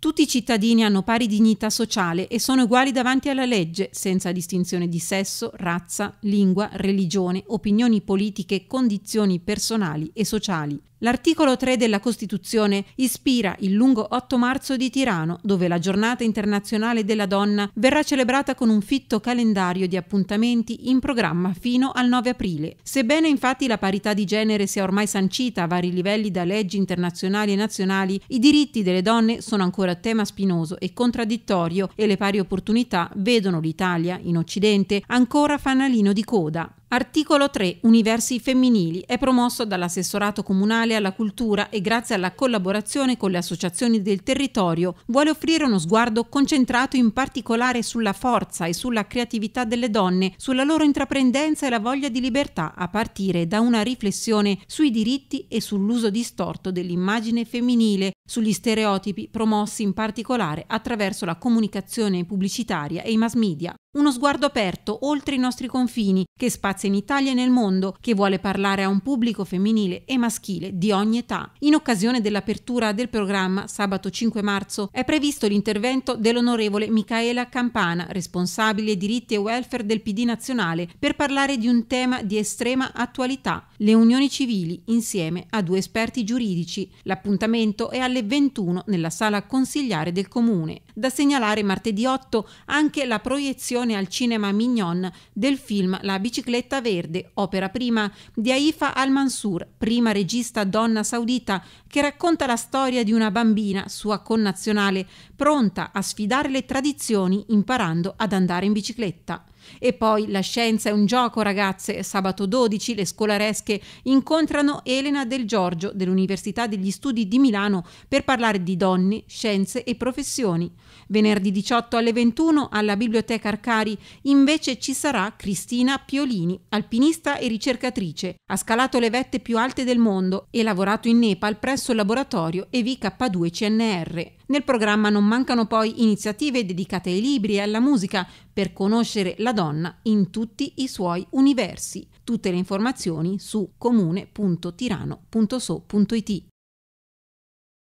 Tutti i cittadini hanno pari dignità sociale e sono uguali davanti alla legge, senza distinzione di sesso, razza, lingua, religione, opinioni politiche, condizioni personali e sociali. L'articolo 3 della Costituzione ispira il lungo 8 marzo di Tirano, dove la giornata internazionale della donna verrà celebrata con un fitto calendario di appuntamenti in programma fino al 9 aprile. Sebbene infatti la parità di genere sia ormai sancita a vari livelli da leggi internazionali e nazionali, i diritti delle donne sono ancora tema spinoso e contraddittorio e le pari opportunità vedono l'Italia, in Occidente, ancora fanalino di coda. Articolo 3. Universi femminili è promosso dall'assessorato comunale alla cultura e grazie alla collaborazione con le associazioni del territorio vuole offrire uno sguardo concentrato in particolare sulla forza e sulla creatività delle donne, sulla loro intraprendenza e la voglia di libertà a partire da una riflessione sui diritti e sull'uso distorto dell'immagine femminile, sugli stereotipi promossi in particolare attraverso la comunicazione pubblicitaria e i mass media. Uno sguardo aperto oltre i nostri confini, che spazia in Italia e nel mondo, che vuole parlare a un pubblico femminile e maschile di ogni età. In occasione dell'apertura del programma, sabato 5 marzo, è previsto l'intervento dell'onorevole Michaela Campana, responsabile diritti e welfare del PD nazionale, per parlare di un tema di estrema attualità, le unioni civili, insieme a due esperti giuridici. L'appuntamento è alle 21 nella sala consigliare del comune. Da segnalare martedì 8 anche la proiezione al cinema Mignon del film La bicicletta verde, opera prima di Aifa Al-Mansur, prima regista donna saudita, che racconta la storia di una bambina, sua connazionale, pronta a sfidare le tradizioni imparando ad andare in bicicletta. E poi La scienza è un gioco, ragazze. Sabato 12 le scolaresche incontrano Elena Del Giorgio dell'Università degli Studi di Milano per parlare di donne, scienze e professioni. Venerdì 18 alle 21 alla Biblioteca Arcari invece ci sarà Cristina Piolini, alpinista e ricercatrice. Ha scalato le vette più alte del mondo e lavorato in Nepal presso il laboratorio EVK2 CNR. Nel programma non mancano poi iniziative dedicate ai libri e alla musica per conoscere la donna donna in tutti i suoi universi. Tutte le informazioni su comune.tirano.so.it.